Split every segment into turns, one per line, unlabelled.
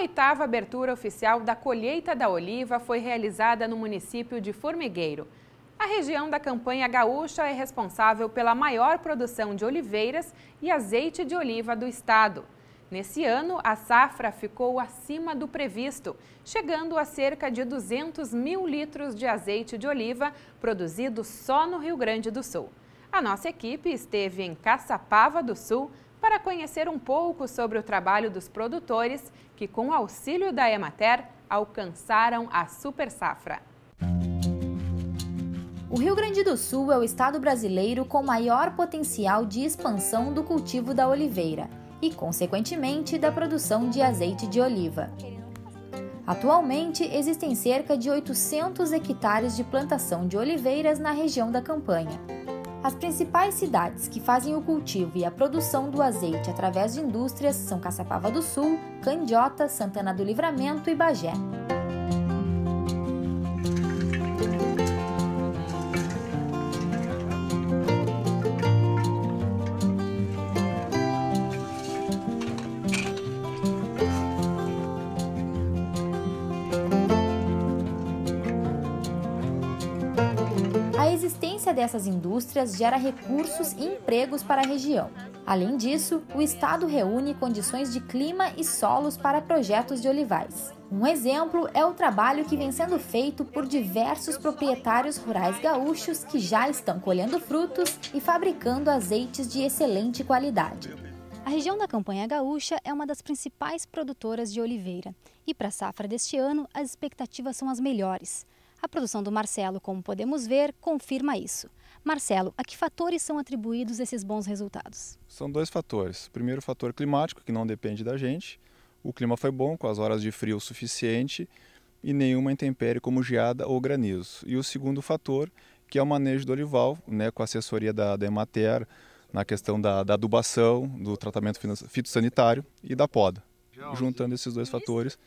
A oitava abertura oficial da colheita da oliva foi realizada no município de Formigueiro. A região da campanha gaúcha é responsável pela maior produção de oliveiras e azeite de oliva do estado. Nesse ano, a safra ficou acima do previsto, chegando a cerca de 200 mil litros de azeite de oliva produzido só no Rio Grande do Sul. A nossa equipe esteve em Caçapava do Sul, para conhecer um pouco sobre o trabalho dos produtores que, com o auxílio da Emater, alcançaram a super safra.
O Rio Grande do Sul é o estado brasileiro com maior potencial de expansão do cultivo da oliveira e, consequentemente, da produção de azeite de oliva. Atualmente, existem cerca de 800 hectares de plantação de oliveiras na região da campanha. As principais cidades que fazem o cultivo e a produção do azeite através de indústrias são Caçapava do Sul, Candiota, Santana do Livramento e Bagé. A existência dessas indústrias gera recursos e empregos para a região. Além disso, o estado reúne condições de clima e solos para projetos de olivais. Um exemplo é o trabalho que vem sendo feito por diversos proprietários rurais gaúchos que já estão colhendo frutos e fabricando azeites de excelente qualidade. A região da Campanha Gaúcha é uma das principais produtoras de oliveira e para a safra deste ano as expectativas são as melhores. A produção do Marcelo, como podemos ver, confirma isso. Marcelo, a que fatores são atribuídos esses bons
resultados? São dois fatores. O primeiro, o fator climático, que não depende da gente. O clima foi bom, com as horas de frio o suficiente e nenhuma intempérie como geada ou granizo. E o segundo fator, que é o manejo do olival, né, com a assessoria da, da Emater, na questão da, da adubação, do tratamento fitossanitário e da poda. Juntando esses dois fatores,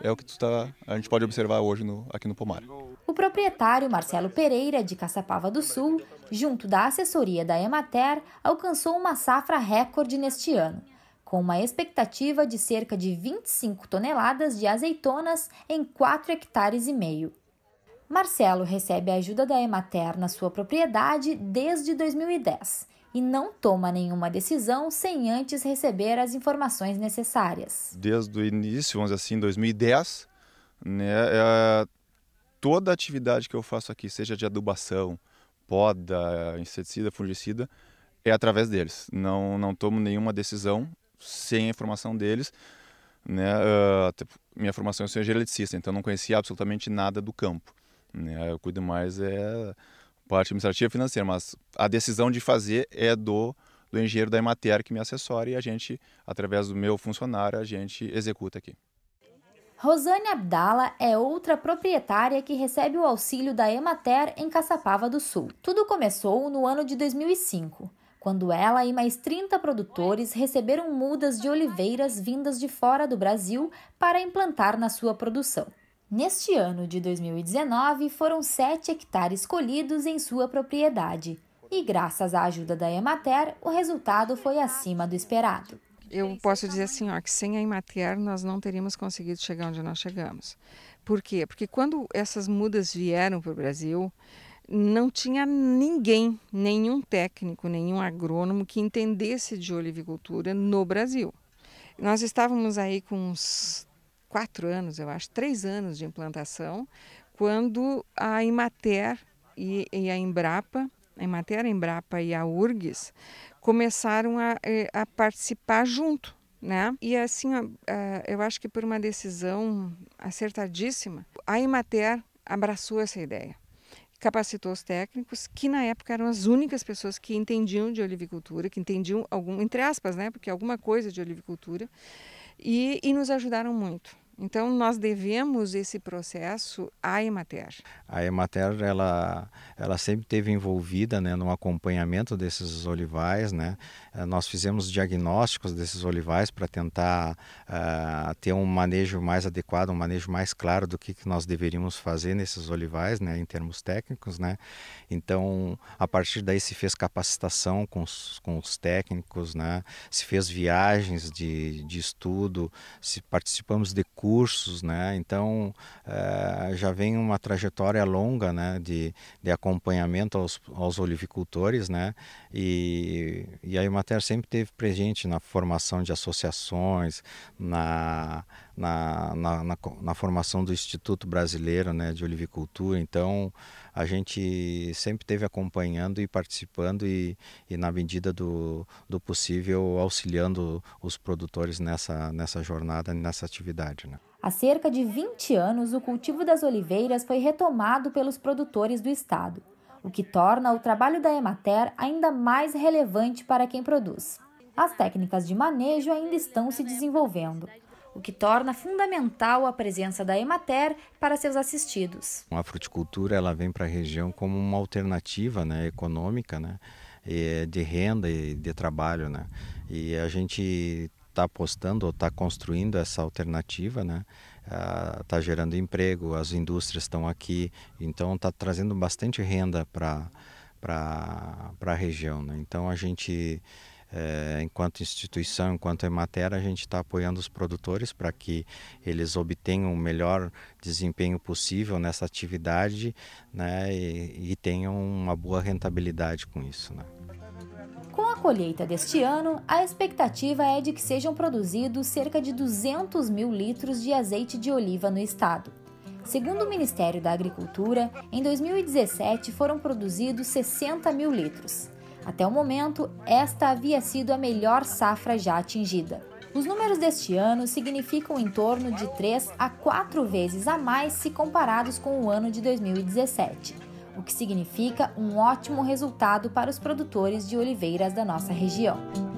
é o que tá, a gente pode observar hoje no, aqui no pomar
o proprietário Marcelo Pereira, de Caçapava do Sul, junto da assessoria da Emater, alcançou uma safra recorde neste ano, com uma expectativa de cerca de 25 toneladas de azeitonas em 4 hectares e meio. Marcelo recebe a ajuda da Emater na sua propriedade desde 2010 e não toma nenhuma decisão sem antes receber as informações necessárias.
Desde o início, vamos dizer assim, 2010, né, é toda atividade que eu faço aqui, seja de adubação, poda, inseticida, fungicida, é através deles. Não, não tomo nenhuma decisão sem a informação deles. Né? Uh, minha formação é ser eletricista, então não conhecia absolutamente nada do campo. Né? Eu cuido mais é parte administrativa e financeira, mas a decisão de fazer é do, do engenheiro da Emater que me assessora e a gente, através do meu funcionário, a gente executa aqui.
Rosane Abdala é outra proprietária que recebe o auxílio da Emater em Caçapava do Sul. Tudo começou no ano de 2005, quando ela e mais 30 produtores receberam mudas de oliveiras vindas de fora do Brasil para implantar na sua produção. Neste ano de 2019, foram 7 hectares colhidos em sua propriedade. E graças à ajuda da Emater, o resultado
foi acima do esperado eu posso dizer assim, ó, que sem a Imater nós não teríamos conseguido chegar onde nós chegamos. Por quê? Porque quando essas mudas vieram para o Brasil, não tinha ninguém, nenhum técnico, nenhum agrônomo que entendesse de olivicultura no Brasil. Nós estávamos aí com uns quatro anos, eu acho, três anos de implantação, quando a Imater e, e a Embrapa Emater, a Embrapa e a URGS, começaram a, eh, a participar junto. Né? E assim, ah, eu acho que por uma decisão acertadíssima, a Emater abraçou essa ideia capacitou os técnicos, que na época eram as únicas pessoas que entendiam de olivicultura, que entendiam algum, entre aspas, né, porque alguma coisa de olivicultura, e, e nos ajudaram muito. Então nós devemos esse processo à Emater.
A Emater ela ela sempre teve envolvida, né, no acompanhamento desses olivais, né? Eh, nós fizemos diagnósticos desses olivais para tentar uh, ter um manejo mais adequado, um manejo mais claro do que, que nós deveríamos fazer nesses olivais, né, em termos técnicos, né? Então, a partir daí se fez capacitação com os, com os técnicos, né? Se fez viagens de, de estudo, se participamos de cursos, né? Então eh, já vem uma trajetória longa, né? De, de acompanhamento aos, aos olivicultores, né? E, e a Imater sempre teve presente na formação de associações, na na, na, na, na, formação do Instituto Brasileiro né, de Olivicultura. Então, a gente sempre esteve acompanhando e participando e, e, na medida do, do possível, auxiliando os produtores nessa, nessa jornada, nessa atividade.
Né? Há cerca de 20 anos, o cultivo das oliveiras foi retomado pelos produtores do estado, o que torna o trabalho da Emater ainda mais relevante para quem produz. As técnicas de manejo ainda estão se desenvolvendo, o que torna fundamental a presença da Emater para seus assistidos.
A fruticultura ela vem para a região como uma alternativa né, econômica, né, eh, de renda e de trabalho. Né? E a gente está apostando ou está construindo essa alternativa, né? Está ah, gerando emprego, as indústrias estão aqui, então está trazendo bastante renda para para a região. Né? Então a gente, é, enquanto instituição, enquanto matéria, a gente está apoiando os produtores para que eles obtenham o melhor desempenho possível nessa atividade né? e, e tenham uma boa rentabilidade com isso. Né?
Com a colheita deste ano, a expectativa é de que sejam produzidos cerca de 200 mil litros de azeite de oliva no estado. Segundo o Ministério da Agricultura, em 2017 foram produzidos 60 mil litros. Até o momento, esta havia sido a melhor safra já atingida. Os números deste ano significam em torno de 3 a 4 vezes a mais se comparados com o ano de 2017 o que significa um ótimo resultado para os produtores de oliveiras da nossa região.